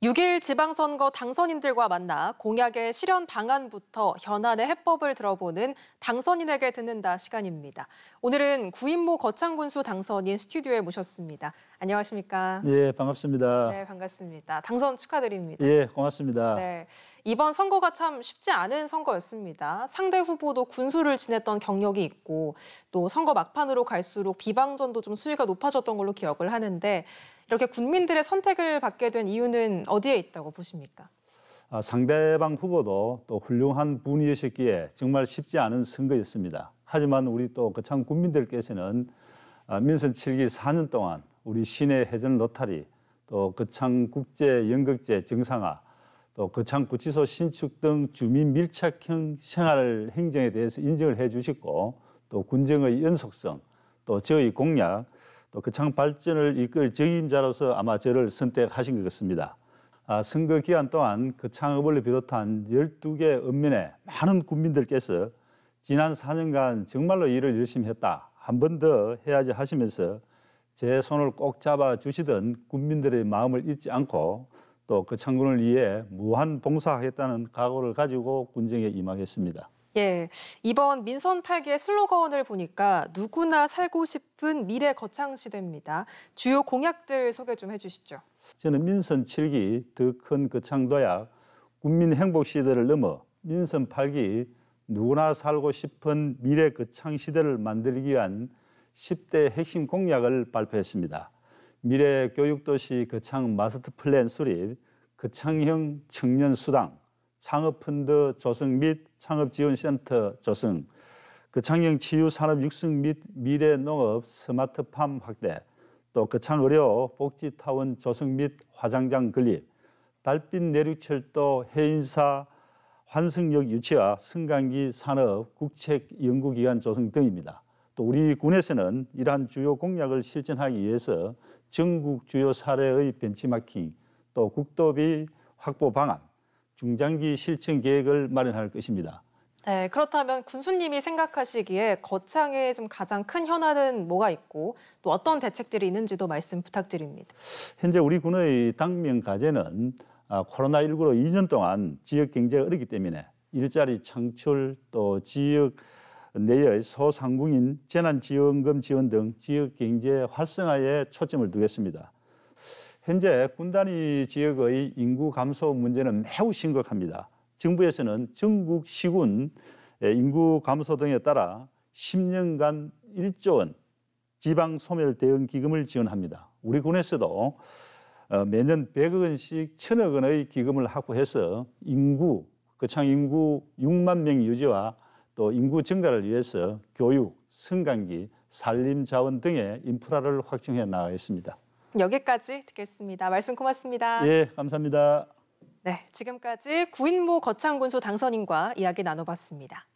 6일 지방선거 당선인들과 만나 공약의 실현 방안부터 현안의 해법을 들어보는 당선인에게 듣는다 시간입니다. 오늘은 구인모 거창군수 당선인 스튜디오에 모셨습니다. 안녕하십니까? 예, 반갑습니다. 네, 반갑습니다. 당선 축하드립니다. 예, 고맙습니다. 네, 이번 선거가 참 쉽지 않은 선거였습니다. 상대 후보도 군수를 지냈던 경력이 있고 또 선거 막판으로 갈수록 비방전도 좀 수위가 높아졌던 걸로 기억을 하는데 이렇게 국민들의 선택을 받게 된 이유는 어디에 있다고 보십니까? 아, 상대방 후보도 또 훌륭한 분이셨기에 정말 쉽지 않은 선거였습니다. 하지만 우리 또 거창 국민들께서는 아, 민선 7기 4년 동안 우리 시내 해전 노탈이 또 거창 국제 연극제 정상화 또 거창 구치소 신축 등 주민 밀착형 생활 행정에 대해서 인정을 해 주셨고 또 군정의 연속성 또 저의 공약 또그창 발전을 이끌 적임자로서 아마 저를 선택하신 것 같습니다. 아, 선거 기간 동안 그창업을 비롯한 12개 읍면에 많은 국민들께서 지난 4년간 정말로 일을 열심히 했다. 한 번 더 해야지 하시면서 제 손을 꼭 잡아 주시던 국민들의 마음을 잊지 않고 또 그창군을 위해 무한 봉사하겠다는 각오를 가지고 군정에 임하겠습니다. 예, 이번 민선 8기의 슬로건을 보니까 누구나 살고 싶은 미래 거창시대입니다. 주요 공약들 소개 좀 해주시죠. 저는 민선 7기 더 큰 거창도약 국민 행복 시대를 넘어 민선 8기 누구나 살고 싶은 미래 거창시대를 만들기 위한 10대 핵심 공약을 발표했습니다. 미래 교육도시 거창 마스터 플랜 수립, 거창형 청년 수당, 창업펀드 조성 및 창업지원센터 조성, 그 창경 치유 산업 육성 및 미래 농업 스마트팜 확대, 또 그창 의료 복지타운 조성 및 화장장 건립, 달빛 내륙철도 해인사 환승역 유치와 승강기 산업 국책 연구기관 조성 등입니다. 또 우리 군에서는 이러한 주요 공약을 실천하기 위해서 전국 주요 사례의 벤치마킹, 또 국도비 확보 방안, 중장기 실천 계획을 마련할 것입니다. 네, 그렇다면 군수님이 생각하시기에 거창에 좀 가장 큰 현안은 뭐가 있고 또 어떤 대책들이 있는지도 말씀 부탁드립니다. 현재 우리 군의 당면 과제는 아, 코로나19로 2년 동안 지역 경제가 어렵기 때문에 일자리 창출 또 지역 내의 소상공인 재난지원금 지원 등 지역 경제 활성화에 초점을 두겠습니다. 현재 군단위 지역의 인구 감소 문제는 매우 심각합니다. 정부에서는 전국 시군 예, 인구 감소 등에 따라 10년간 1조 원 지방 소멸 대응 기금을 지원합니다. 우리 군에서도 어, 매년 100억 원씩 1000억 원의 기금을 확보해서 인구 거창 인구 6만 명 유지와 또 인구 증가를 위해서 교육, 성관기, 산림 자원 등의 인프라를 확충해 나가겠습니다. 여기까지 듣겠습니다. 말씀 고맙습니다. 예, 감사합니다. 네, 지금까지 구인모 거창군수 당선인과 이야기 나눠봤습니다.